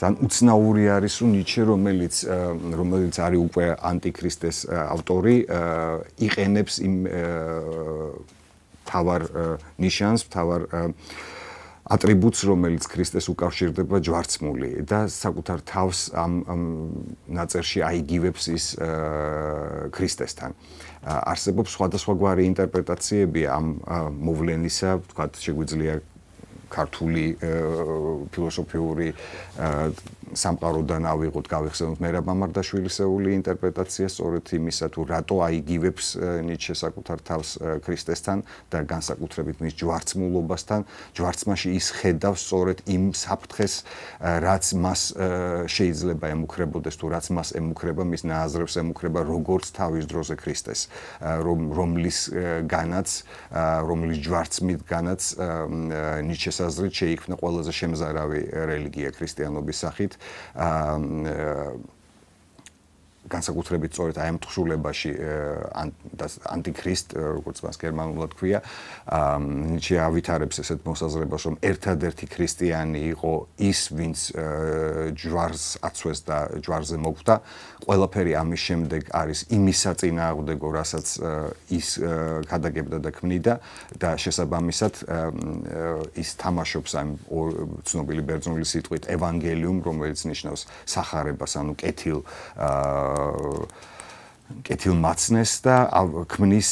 ძალიან უცნაური არის რომ ნიჩე რომელიც რომელიც არის უკვე ანტიქრისტეს ავტორი იყენებს იმ თავარ ნიშანს თავარ ატრიბუტს რომელიც ქრისტეს უკავშირდება ჯვარცმული და საკუთარ თავს ამ ნაწერში აიგივებს ის ქრისტესთან. არსებობს სხვადასხვა გვარი ინტერპრეტაციები ამ მოვლენისა, თქვა შეგვიძლია ქართული ფილოსოფიური სამყაროდან ავიღოთ, გავიხსენოთ მერაბ ამარდაშვილისეული ინტერპრეტაცია სწორედ იმისა, თუ რატო აიგივებს ნიჩეს საკუთარ თავს ქრისტესთან და განსაკუთრებით მის ჯვარცმულობასთან, ჯვარცმაში ის ხედავს სწორედ იმ საფრთხეს, რაც მას შეიძლება ემუქრებოდეს, თუ რაც მას ემუქრება, მის ნააზრებს ემუქრება როგორც თავის დროზე ქრისტეს, რომ რომლისგანაც, რომლის ჯვარცმითგანაც ნიჩეს აზრით შეიქმნა ყველაზე შემზარავი რელიგია ქრისტიანობის სახით აა განსაკუთრებით სწორედ აი ამ თხშულებაში ანტიქრისტ როგორც მას გერმანულად ქვია ნიჩე ავითარებს ესეთ მოსაზრებას რომ ერთადერთი ქრისტიანი იყო ის ვინც ჯვარს აცვეს და ჯვარზე მოკვდა ყველაფერი ამის შემდეგ არის იმისაწინააღმდეგო რასაც ის გადაგებდა და ქმნიდა და შესაბამისად ის თამაშობს ამ ცნობილი ბერძნული სიტყვით ევანგელიუმ რომელიც ნიშნავს сахарებას ანუ კეთილ აა კეთილ მაცნეს და ქმნის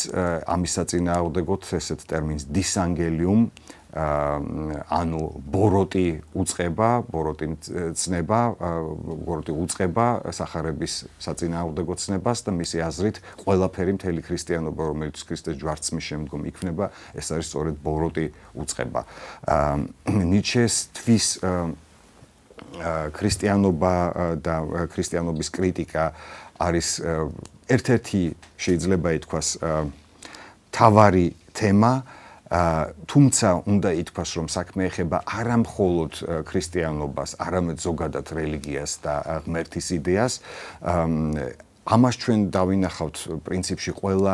ამის საწინააღმდეგოდ ესეთ ტერმინს დისანგელიუმ ანუ ბოროტი უწება, ბოროტი ცნება, ბოროტი უწება сахарების საწინააღმდეგო ცნებას და მისი აზრით ყველაფერი მთელი ქრისტიანობა რომელიც ქრისტეს ჯვარცმის შემდგომ იქნება, ეს არის სწორედ ბოროტი უწება. ნიჩესთვის ქრისტიანობა და ქრისტიანობის კრიტიკა არის ერთ-ერთი შეიძლება ითქვას თავარი თემა, თუმცა უნდა ითქვას, რომ საქმე ეხება არამხოლოდ ქრისტიანობას, არამედ ზოგადად რელიგიას და ღმერთის იდეას, ამას ჩვენ დავინახავთ პრინციპში ყველა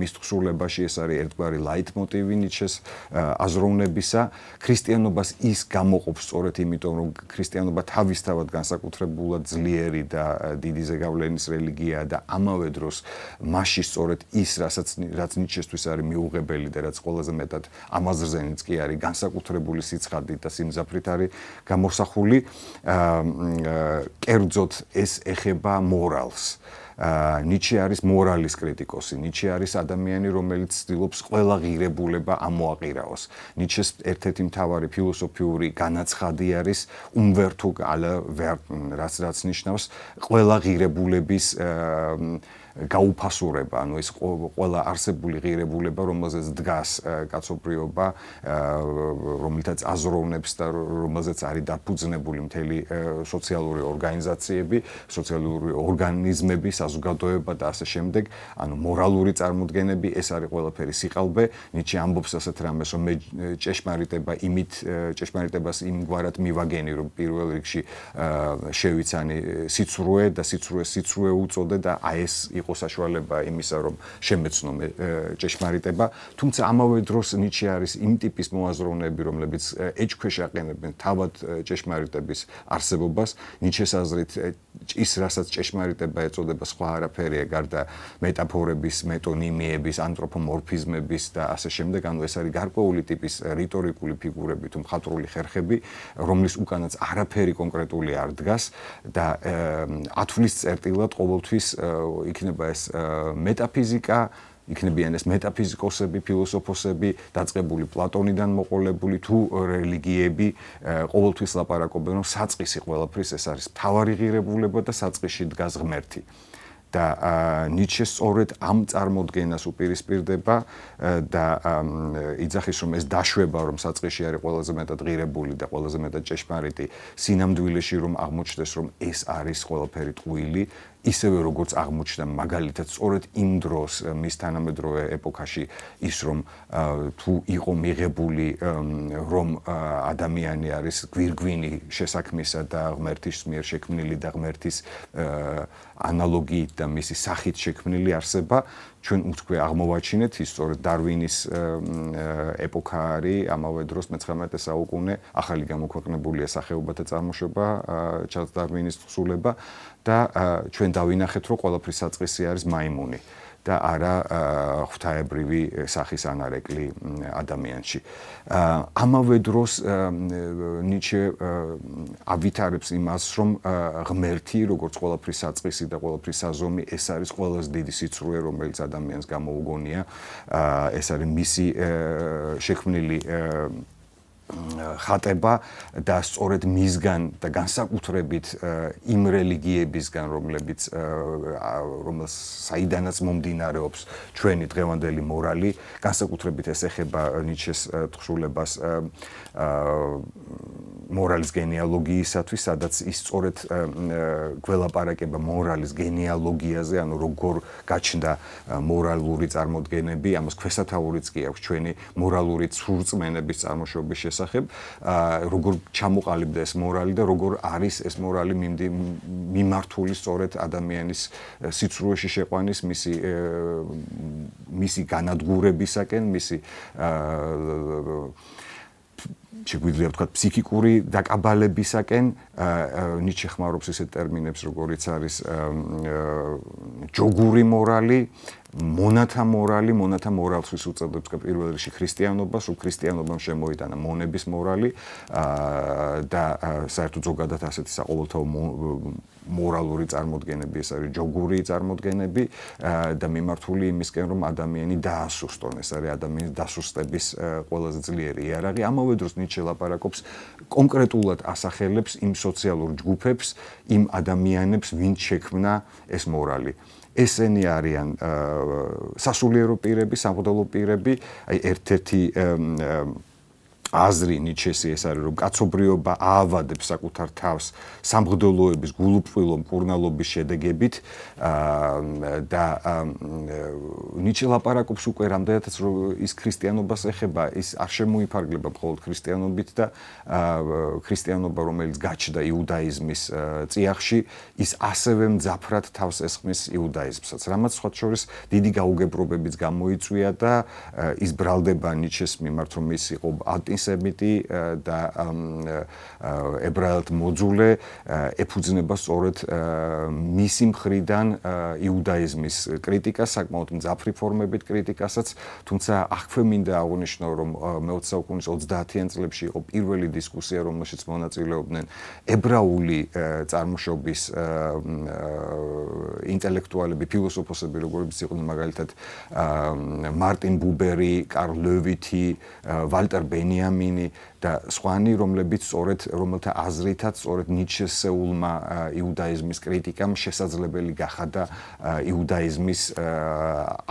მისწრულებაში ეს არის ერთგვარი ლაიტმოტივი ნიჩეს აზროვნებისა ქრისტიანობას ის გამოყოფს სწორედ იმიტომ რომ ქრისტიანობა თავისთავად განსაკუთრებულად ძლიერი და დიდი ზეგავლენის რელიგიაა და ამავე დროს მასში სწორედ ის რასაც რაც ნიჩესთვის არის მიუღებელი და რაც ყველაზე მეტად ამაზრზენიც კი არის განსაკუთრებული სიცხადით და სიმძაფრით არის გამოსახული კერძოდ ეს ეხება მორალს Yeah. ნიჩე არის მორალის კრიტიკოსი, ნიჩე არის ადამიანი, რომელიც ცდილობს ყველა ღირებულება ამოაყირაოს. ნიჩეს ერთ-ერთი მთავარი ფილოსოფიური განაცხადი არის უმვერთო ალ ვერ რაც რაც ნიშნავს ყველა ღირებულების აა გაუფასურება, ანუ ეს ყველა არსებული ღირებულება, რომელზეც დგას კაცობრიობა, რომელთაც აზროვნებს და რომელზეც არის დაფუძნებული მთელი სოციალური ორგანიზაციები, სოციალური ორგანიზმები, საზოგადოება და ასე შემდეგ, ანუ მორალური წარმოდგენები, ეს არის ყველაფერი სიყალბე, ნიჩი ამბობს ასეთ რამეს, რომ მე ჭეშმარიტება იმით ჭეშმარიტებას იმ გვარად მივაგენი, რომ პირველ რიგში შევიცანი სიცრუე და სიცრუე სიცრუე უწოდე და აი ეს იყო იყო საშუალება იმისა, რომ შემეცნო მე ჭეშმარიტება, თუმცა ამავე დროს ნიჩი არის იმ ტიპის მოაზროვნეები, რომლებიც ეჭქვეშ აყენებენ თავად ჭეშმარიტების არსებობას. ნიჩეს აზრით ის რასაც ჭეშმარიტება ეწოდება, სხვა არაფერია გარდა მეტაფორების, მეტონიმიების, ანთროპომორფიზმების და ასე შემდეგ, ანუ ეს არის გარკვეული ტიპის რიტორიკული ფიგურები თუ მხატვრული ხერხები, რომლის უკანაც არაფერი კონკრეტული არ დგას და ათვლის წერტილად ყოველთვის იქნება იქნება ეს მეტაფიზიკა იქნებიან ეს მეტაფიზიკოსები, ფილოსოფოსები, დაწቀბული პლატონიდან მოყოლებული თუ რელიგიები, ყოველთვის ლაპარაკობენ რომ საწყისი ყველაფრის ეს არის თავარი ღირებულება და საწყისში დგას ღმერთი. და ნიჩე სწორედ ამ წარმოდგენას უპირისპირდება და იძახის რომ ეს დაშვება რომ საწყისში არის ყველაზე მეტად ღირებული და ყველაზე მეტად ჭეშმარიტი სინამდვილეში რომ აღმოჩნდეს რომ ეს არის ყველაფერი ტყუილი ისევე როგორც აღმოჩნდა მაგალითად სწორედ იმ დროს მის თანამედროვე ეპოქაში ის რომ თუ იყო მიღებული რომ ადამიანი არის გვირგვინი შესაქმისა და ღმერთის მიერ შექმნილი და ღმერთის ანალოგიით და მისი სახით შექმნილი არსება ჩვენ უკვე აღმოვაჩინეთ ის სწორედ დარვინის ეპოქა არის ამავე დროს მე-19 საუკუნე ახალი გამოქვეყნებულია სახეობათა წარმოშობა ჩარლზ დარვინის თხზულება და ჩვენ დავინახეთ რომ ყველაფრის საწყისი არის მაიმუნი და არა ხვთაებრივი სახის ანარეკლი ადამიანში. ამავე დროს ნიჩე ავითარებს იმას, რომ ღმერთი, როგორც ყველაფრის საწყისი და ყველაფრის საზომი, ეს არის ყველაზე დიდი სიცრუე, რომელიც ადამიანს გამოუგონია. ეს არის მისი შექმნილი ხატება და სწორედ მისგან და განსაკუთრებით იმ რელიგიებისგან რომლებიც რომელს საიდანაც მომდინარეობს ჩვენი დღევანდელი მორალი განსაკუთრებით ეს ეხება ნიჩეს თხრულებას მორალის გენეალოგიისათვის სადაც ის სწორედ გველაპარაკება მორალის გენეალოგიაზე ანუ როგორ გაჩნდა მორალური წარმოდგენები ამას ქვესათაურიც კი აქვს ჩვენი მორალური ცურწმენების წარმოშობის შესაძლებლობა შესახებ, როგორ ჩამოყალიბდა ეს მორალი და როგორ არის ეს მორალი მიმართული სწორედ ადამიანის სიცრუეში შეყვანის, მისი მისი განადგურებისაკენ, მისი აა შეგვიძლია ვთქვათ ფსიქიკური დაკაბალებისაკენ ნიჩი ხმარობს ესეთ ტერმინებს როგორიც არის ჯოგური მორალი მონათა მორალი მონათა მორალს უწოდებს პირველ რიგში ქრისტიანობას რომ ქრისტიანობამ შემოიტანა მონების მორალი და საერთოდ ზოგადად ასეთი საყოველთაო მორალური წარმოდგენები, ეს არის ჯოგური წარმოდგენები და მიმართული იმისკენ, რომ ადამიანი დაასუსტონ, ეს არის ადამიანის დასუსტების ყველაზე ძლიერი იარაღი. ამავე დროს ნიჩე ლაპარაკობს კონკრეტულად ასახელებს იმ სოციალურ ჯგუფებს, იმ ადამიანებს, ვინც შექმნა ეს მორალი. ესენი არიან სასულიერო პირები, სამღვდელო პირები, აი ერთ-ერთი აზრი ნიჩესი ეს არის რომ კაცობრიობა აავადებს საკუთარ თავს სამღდელოების გულუპრილო მკურნალობის შედეგებით და ნიჩე ლაპარაკობს უკვე რამდენადაც რომ ის ქრისტიანობას ეხება ის არ შემოიფარგლება მხოლოდ ქრისტიანობით და ქრისტიანობა რომელიც გაჩნდა იუდაიზმის წიაღში ის ასევე მძაფრად თავს ესხმის იუდაიზმსაც რამაც სხვა შორის დიდი გაუგებრობებიც გამოიწვია და ის ბრალდება ნიჩეს მიმართ რომ ის იყო ანტი ანტისემიტი და ებრაელთ მოძულე ეფუძნება სწორედ მისი მხრიდან იუდაიზმის კრიტიკას, საკმაოდ მძაფრი ფორმებით კრიტიკასაც, თუმცა აღქვე მინდა აღნიშნო, რომ მე-20 საუკუნის 30-იან წლებში იყო პირველი დისკუსია, რომელშიც მონაწილეობდნენ ებრაული წარმოშობის ინტელექტუალები, ფილოსოფოსები, როგორიც იყო მაგალითად მარტინ ბუბერი, კარლ ლევიტი, ვალტერ ბენია ბენიამინი და სვანი, რომლებიც სწორედ რომელთა აზრითაც სწორედ ნიჩესეულმა იუდაიზმის კრიტიკამ შესაძლებელი გახადა იუდაიზმის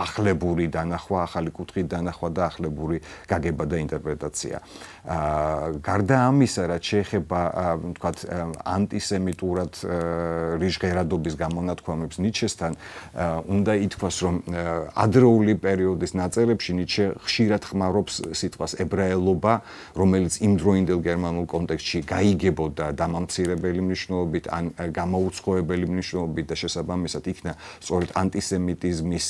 ახლებური დანახვა, ახალი კუთხით დანახვა და ახლებური გაგება და ინტერპრეტაცია. აა გარდა ამისა, რაც შეეხება თქვათ ანტისემიტურად რიჟღერადობის გამონათქვამებს ნიჩესთან, უნდა ითქვას, რომ ადრეული პერიოდის ნაწერებში ნიჩე ხშირად ხმარობს სიტყვას ებრაელობა აა რომელიც იმდროინდელ გერმანულ კონტექსტში გაიგებოდა დამამცირებელი მნიშვნელობით ან გამოუცხოებელი მნიშვნელობით და შესაბამისად იქნა სწორედ ანტისემიტიზმის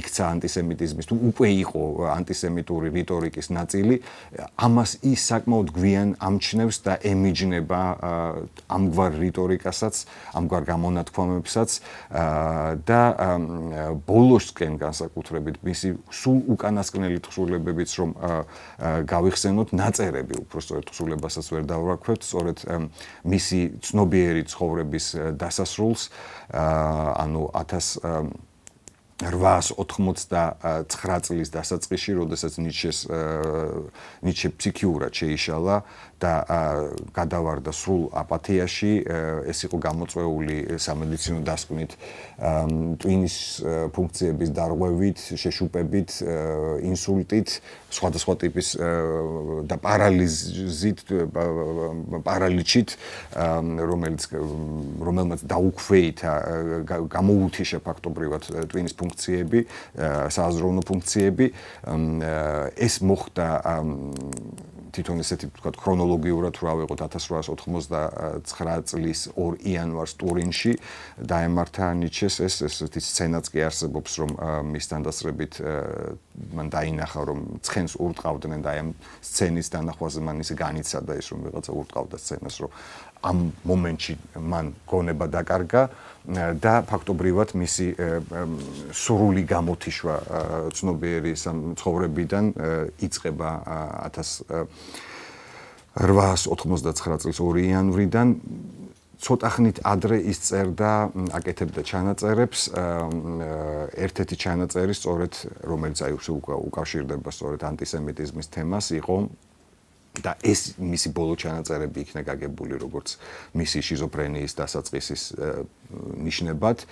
იქცა ანტისემიტიზმის თუ უკვე იყო ანტისემიტური რიტორიკის ნაწილი ამას ის საკმაოდ გვიან ამჩნევს და ემიჯნება ამგვარ რიტორიკასაც ამგვარ გამონათქვამებსაც და ბოლოსკენ განსაკუთრებით მისი სულ უკანასკნელი თხრულებებიც რომ გავიხსენოთ ნაწერები, უფრო სწორედ თხზულებასაც ვერ დავრაქვებ, სწორედ მისი ცნობიერი ცხოვრების э, დასასრულს, э, ანუ 1000 889 წლის დასაწყისში, როდესაც ნიჩეს ნიჩე ფსიქიურად შეიშალა და გადავარდა სრულ აპათიაში, ეს იყო გამოწვეული სამედიცინო დასკვნით, ტვინის ფუნქციების დარღვევით, შეშუპებით, ინსულტით, სხვადასხვა ტიპის და პარალიზით, პარალიჩით, რომელიც რომელმაც დაუქვეითა გამოუთიშა ფაქტობრივად ტვინის ფუნქციები, э, საზრუნო ფუნქციები, э, ეს მოხდა თვითონ ესეთი ვთქვათ ქრონოლოგიურად თუ ავიღოთ 1899 წლის 2 იანვარს ტურინში დაემართა ნიჩეს ეს ესეთი სცენაც კი არსებობს რომ მის დანდასრებით მან დაინახა რომ ცხენს ურტყავდნენ და ამ სცენის დანახვაზე მან ისე განიცადა ის რომ ვიღაცა ურტყავდა სცენას რომ ამ მომენტში მან გონება დაკარგა და ფაქტობრივად მისი სრული გამოთიშვა ცნობიერი სამცხოვრებიდან იწყება 1899 წლის 2 იანვრიდან ცოტა ხნით ადრე ის წერდა აკეთებდა ჩანაწერებს ერთ-ერთი ჩანაწერი სწორედ რომელიც აი უკავშირდება სწორედ ანტისემიტიზმის თემას იყო და ეს მისი ბოლო ჩანაწერები იქნა გაგებული როგორც მისი შიზოფრენიის დასაწყისის ნიშნებად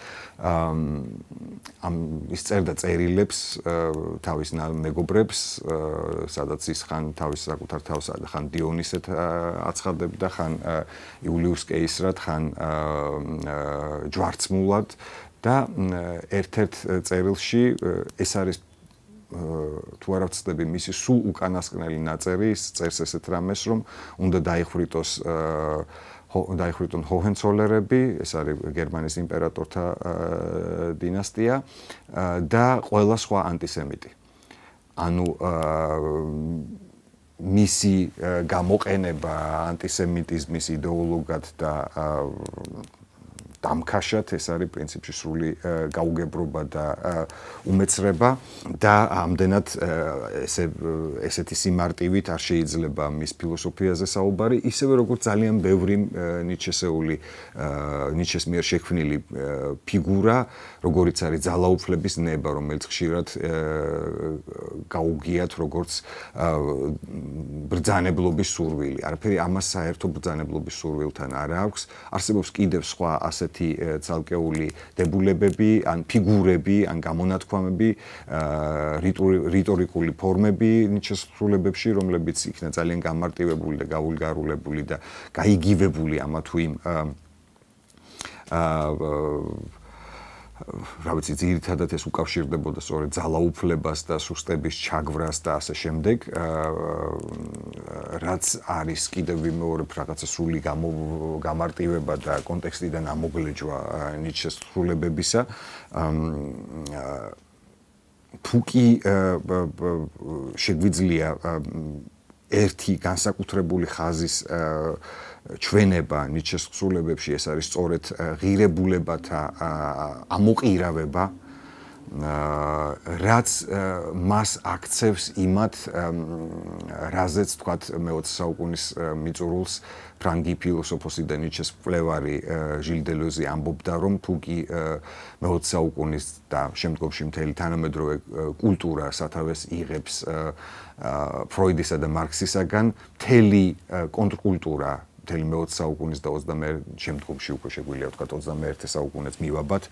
ამ ის წერდა წერილებს თავის მეგობრებს სადაც ის ხან თავის საკუთარ თავს ხან დიონისეთ აცხადებდა ხან იულიუს კეისრად ხან ჯვარცმულად და ერთ-ერთ წერილში ეს არის თუ არ ვწდები მისი სულ უკანასკნელი ნაწერი წერს ესეთ რამეს რომ უნდა დაიხრიტოს დაიხრიტონ ჰოჰენცოლერები ეს არის გერმანიის იმპერატორთა დინასტია და ყველა სხვა ანტისემიტი ანუ მისი გამოყენება ანტისემიტიზმის იდეოლოგად და დამქაშათ, ეს არის პრინციპში სრული გაუგებრობა და უმეცრება და ამდენად ესე ესეთი სიმარტივით არ შეიძლება მის ფილოსოფიაზე საუბარი, ისევე როგორც ძალიან ბევრი ნიჩესეული ნიჩეს მიერ შექმნილი ფიгура, როგორც არის ძალაუფლების ნება, რომელიც ხშირად გაუგიათ როგორც ბრძანებლობის სურვილი. არაფერი ამას საერთო ბრძანებლობის სურვილთან არ აქვს. არსებობს კიდევ სხვა ასე ასეთი ძალკეული დებულებები, ან ფიგურები, ან გამონათქვამები, რიტორიკული ფორმები ნიჩეს სრულებებში, რომლებიც იქნა ძალიან გამარტივებული და გაულგარულებული და გაიგივებული ამა თუ იმ აა რა ვიცი, ძირითადად ეს უკავშირდებოდა სწორედ ძალაუფლებას და სუსტების ჩაგვრას და ასე შემდეგ, რაც არის კიდევ ვიმეორებ რაღაცა სული გამარტივება და კონტექსტიდან ამოგლეჯვა ნიჩეს სრულებებისა. ფუკი შეგვიძლია ერთი განსაკუთრებული ხაზის აა ჩვენება ნიჩეს ხსულებებში ეს არის სწორედ ღირებულებათა ამოყირავება რაც მას აქცევს იმათ რაზეც თქვათ მე-20 საუკუნის მიწურულს ფრანგი ფილოსოფოსი და ნიჩეს პლევარი ჟილდელოზი ამბობდა რომ თუკი მე-20 საუკუნის და შემდგომში მთელი თანამედროვე კულტურა სათავეს იღებს ფროიდისა და მარქსისაგან მთელი კონტრკულტურა მთელი მე-20 საუკუნის და 21-ე შემდგომში უკვე შეგვიძლია ვთქვა 21-ე საუკუნეც მივაბათ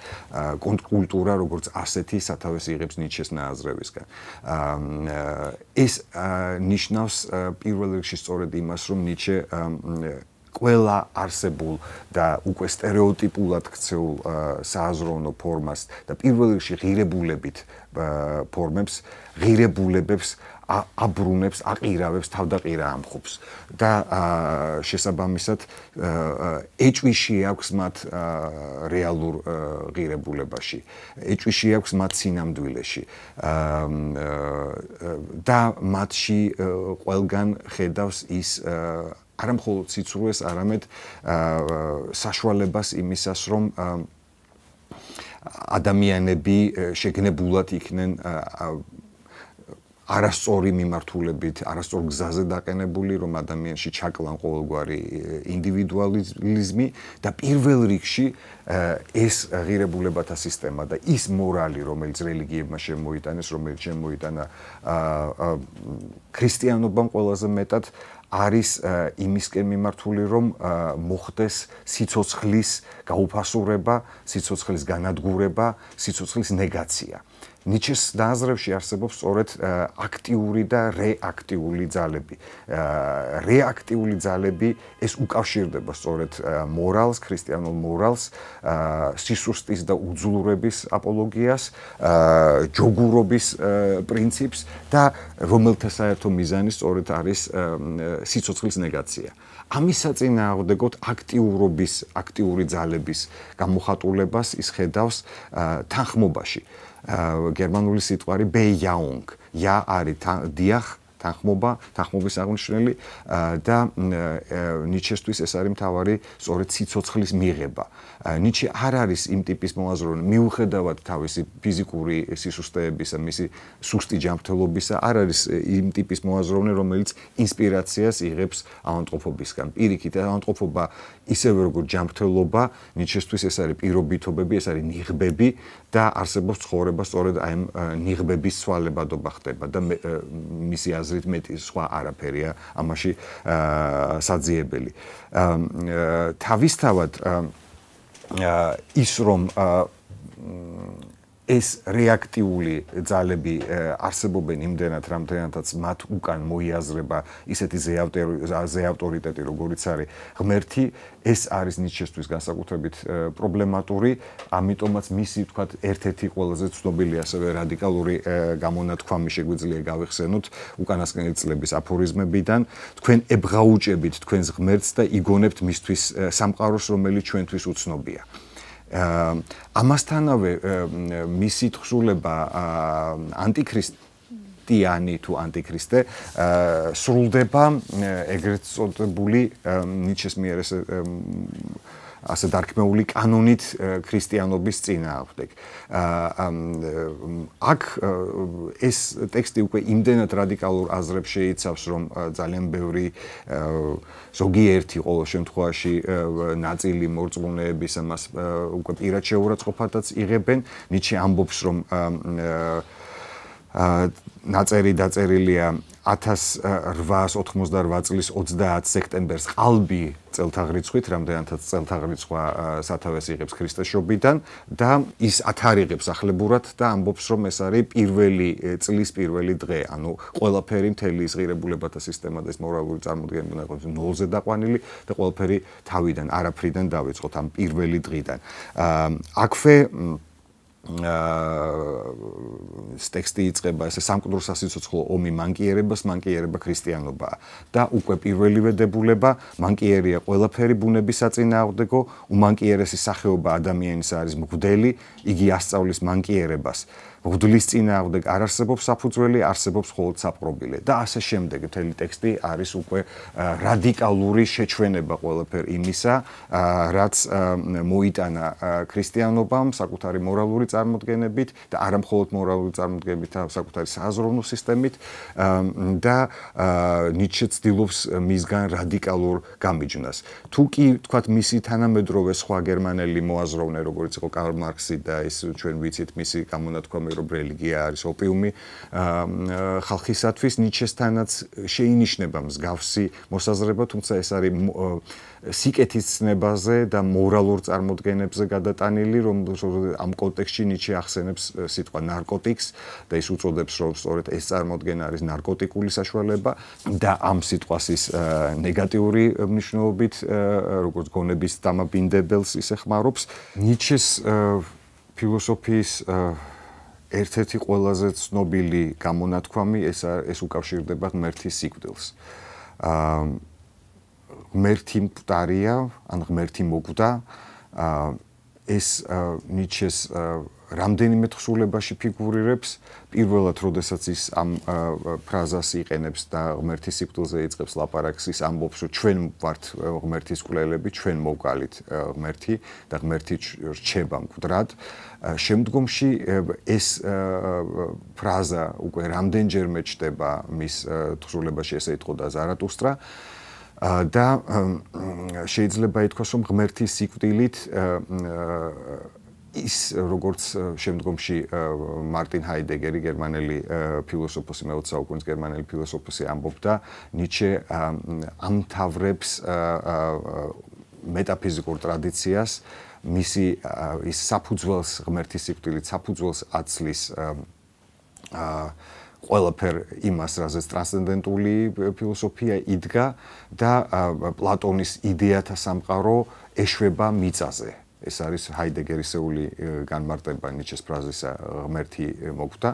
კონტკულტურა როგორც ასეთი სათავეს იღებს ნიჩეს ნაზრევისგან. ეს ნიშნავს პირველ რიგში სწორედ იმას, რომ ნიჩე ყველა არსებულ და უკვე стереოტიპულად ქცეულ სააზროვნო ფორმას და პირველ რიგში ღირებულებით ფორმებს ღირებულებებს აბრუნებს, აყირავებს, თავდაყირა ამხობს და შესაბამისად ეჭვიში აქვს მათ რეალურ ღირებულებაში, ეჭვიში აქვს მათ სინამდვილეში. და მათში ყველგან ხედავს ის არამხოლოდ სიცრუეს, არამედ საშუალებას იმისას, რომ ადამიანები შეგნებულად იქნენ არასწორი მიმართულებით, არასწორ გზაზე დაყენებული, რომ ადამიანში ჩაკლან ყოველგვარი ინდივიდუალიზმი და პირველ რიგში ეს ღირებულებათა სისტემა და ის მორალი, რომელიც რელიგიებმა შემოიტანეს, რომელიც შემოიტანა ქრისტიანობამ ყველაზე მეტად აა არის э, იმისკენ მიმართული, რომ э, მოხდეს სიцоცხლის გაუფასურება, სიцоცხლის განადგურება, სიцоცხლის ნეგაცია. ნიჩეს დააზრებში არსებობს სწორედ э, აქტიური და რეაქტიული ძალები. რეაქტიული ძალები ეს უკავშირდება სწორედ მორალს, ქრისტიანულ მორალს, სისუსტის და უძულურების აპოლოგიას, ჯოგურობის პრინციპს და რომელთა საერთო მიზანი სწორედ არის სიცოცხლის ნეგაცია. ამისაცინა აღდეგოთ აქტიურობის, აქტიური ძალების გამოხატულებას ის ხედავს თანხმობაში. გერმანული სიტყვა არის ბეიაუნგ. ია არის დიახ თანხმობა, თანხმობის აღმნიშვნელი და ნიჩესთვის ეს არის მთავარი სწორედ ციцоცხლის მიღება. ნიჩე არ არის იმ ტიპის მოაზროვნე, მიუხედავად თავისი ფიზიკური სისუსტეებისა, მისი სუსტი ჯანმრთელობისა, არ არის იმ ტიპის მოაზროვნე, რომელიც ინსპირაციას იღებს ავანტყოფობისგან. პირიქით, ავანტყოფობა ისევე როგორც ჯანმრთელობა, ნიჩესთვის ეს არის პირობითობები, ეს არის ნიღბები და არსებობს ხორება სწორედ აი ამ ნიღბების სვალებადობა ხდება და მისი აზრით მეტი სხვა არაფერია ამაში საძიებელი. თავისთავად ის რომ ეს რეაქტიული ძალები არსებობენ იმდენად რამდენადაც მათ უკან მოიაზრება ისეთი ზეავტორიტეტი როგორიც არის ღმერთი ეს არის ნიჩესთვის განსაკუთრებით პრობლემატური ამიტომაც მისი თქვათ ერთ-ერთი ყველაზე ცნობილი ასევე რადიკალური გამონათქვამი შეგვიძლია გავიხსენოთ უკანასკნელი წლების აფორიზმებიდან თქვენ ებღაუჭებით თქვენს ღმერთს და იგონებთ მისთვის სამყაროს რომელიც ჩვენთვის უცნობია ამასთანავე მისი თხზულება ანტიქრისტე იანი თუ ანტიქრისტე სრულდება ეგრეთ წოდებული ნიჩეს მიერ ეს ასე დარქმეული კანონით ქრისტიანობის წინა აღდეგ. აქ ეს ტექსტი უკვე იმდენად რადიკალურ აზრებს შეიცავს, რომ ძალიან ბევრი ზოგიერთი ყოველ შემთხვევაში ნაწილი მორწმუნეების ამას უკვე პირად შეურაცხყოფადაც იღებენ. ნიჩი ამბობს, რომ ნაწერი დაწერილია 1898 წლის 30 სექტემბერს ყალბი წელთაღრიცხვით, რამდენადაც წელთაღრიცხვა სათავეს იღებს ქრისტეს შობიდან და ის ათარიღებს ახლებურად და ამბობს რომ ეს არის პირველი წლის პირველი დღე, ანუ ყველაფერი მთელი ის ღირებულებათა სისტემა და ეს მორალური წარმოდგენილი იყოს ნულზე დაყვანილი და ყველაფერი თავიდან არაფრიდან დაიწყოთ ამ პირველი დღიდან. აკვე აა ეს ტექსტი იწება ესე სამკვდრო სასიცოცხლო ომი მანკიერებას მანკიერება ქრისტიანობა და უკვე პირველივე დებულება მანკიერია ყველაფერი ბუნების საწინააღმდეგო უმანკიერესი სახეობა ადამიანისა არის მგვდელი იგი ასწავლის მანკიერებას ღვდლის წინააღმდეგ არ არსებობს საფუძველი, არსებობს მხოლოდ საპყრობილე და ასე შემდეგ. მთელი ტექსტი არის უკვე რადიკალური შეჩვენება ყველაფერ იმისა, რაც მოიტანა ქრისტიანობამ საკუთარი მორალური წარმოდგენებით და არა მხოლოდ მორალური წარმოდგენებით, არამედ საკუთარი საზრუნო სისტემით და ნიჩე ცდილობს მისგან რადიკალურ გამიჯნას. თუ კი თქვათ მისი თანამედროვე სხვა გერმანელი მოაზროვნე, როგორც იყო კარლ მარქსი და ეს ჩვენ ვიცით მისი გამონათქვამი ხოლმე რომ რელიგია არის ოპიუმი ხალხისათვის ნიჩესთანაც შეინიშნება მსგავსი მოსაზრება თუმცა ეს არის სიკეთის ცნებაზე და მორალურ წარმოდგენებზე გადატანილი რომ ამ კონტექსტში ნიჩე ახსენებს სიტყვა ნარკოტიკს და ის უწოდებს რომ სწორედ ეს წარმოდგენა არის ნარკოტიკული საშუალება და ამ სიტყვას ის ნეგატიური მნიშვნელობით როგორც გონების დამაბინდებელს ისე ხმარობს ნიჩეს ფილოსოფიის ერთ-ერთი ყველაზე ცნობილი გამონათქვამი ეს ეს უკავშირდება ღმერთის სიკვდილს. აა ღმერთი მკვდარია, ან ღმერთი მოკვდა. აა ეს ნიჩეს რამდენიმე თხზულებაში ფიგურირებს. პირველად, როდესაც ის ამ ფრაზას იყენებს და ღმერთის სიკვდილზე იწყებს ლაპარაკს, ის ამბობს, რომ ჩვენ ვართ ღმერთის კვლელები, ჩვენ მოვკალით ღმერთი და ღმერთი რჩება მკვდრად. აა შემდგომში ეს ფრაზა უკვე რამდენჯერმე ჩდება მის თხრულებაში ესე იყო და ზარათუსტრა და შეიძლება ითქვას რომ ღმერთის სიკვდილით ის როგორც შემდგომში მარტინ ჰაიდეგერი გერმანელი ფილოსოფოსი მე-20 საუკუნის გერმანელი ფილოსოფოსი ამბობდა ნიჩე ამთავრებს მეტაფიზიკურ ტრადიციას მისი ის საფუძველს ღმერთის სიკვდილით საფუძველს აცლის აა ყველაფერ იმას, რაზეც ტრანსცენდენტული ფილოსოფია იდგა და პლატონის იდეათა სამყარო ეშვება მიწაზე. ეს არის ჰაიდეგერისეული განმარტება ნიჩეს ფრაზისა ღმერთი მოგვთა.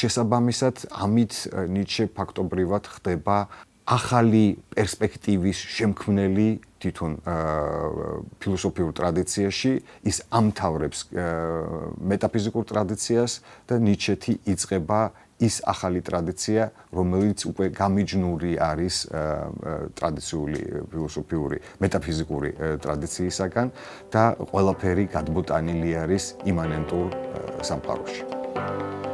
შესაბამისად, ამით ნიჩე ფაქტობრივად ხდება ახალი პერსპექტივის შემქმნელი თვითონ ფილოსოფიურ ტრადიციაში ის ამთავრებს მეტაფიზიკურ ტრადიციას და ნიჩეთი იწება ის ახალი ტრადიცია, რომელიც უკვე გამიჯნური არის ტრადიციული ფილოსოფიური მეტაფიზიკური ტრადიციისაგან და ყველაფერი გადმოტანილი არის იმანენტურ სამყაროში. Thank you